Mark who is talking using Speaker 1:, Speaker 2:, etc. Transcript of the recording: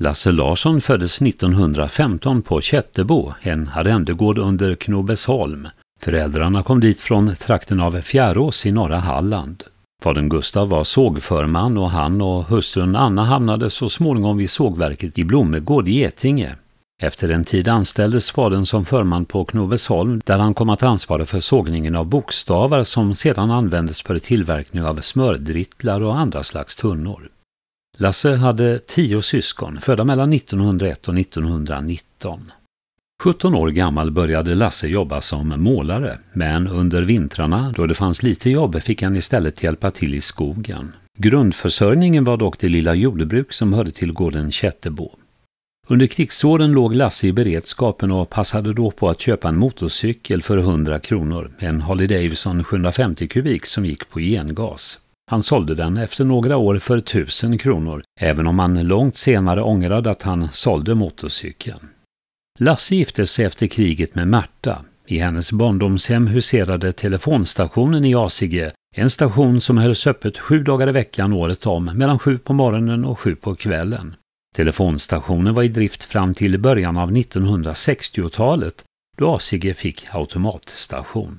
Speaker 1: Lasse Larsson föddes 1915 på Kättebo, en arrendegård under Knobesholm. Föräldrarna kom dit från trakten av Fjärås i norra Halland. Fadern Gustav var sågförman och han och hustrun Anna hamnade så småningom vid sågverket i Blommegård i Getinge. Efter en tid anställdes fadern som förman på Knobesholm där han kom att ansvara för sågningen av bokstavar som sedan användes för tillverkning av smördrittlar och andra slags tunnor. Lasse hade tio syskon, födda mellan 1901 och 1919. 17 år gammal började Lasse jobba som målare, men under vintrarna då det fanns lite jobb fick han istället hjälpa till i skogen. Grundförsörjningen var dock det lilla jordbruk som hörde till gården Kättebo. Under krigsåren låg Lasse i beredskapen och passade då på att köpa en motorcykel för 100 kronor, en Harley Davidson 750 kubik som gick på gengas. Han sålde den efter några år för 1000 kronor, även om han långt senare ångrade att han sålde motorcykeln. Lasse gifte sig efter kriget med Märta. I hennes barndomshem huserade telefonstationen i Asige, en station som hölls öppet sju dagar i veckan året om, mellan sju på morgonen och sju på kvällen. Telefonstationen var i drift fram till början av 1960-talet, då Asige fick automatstation.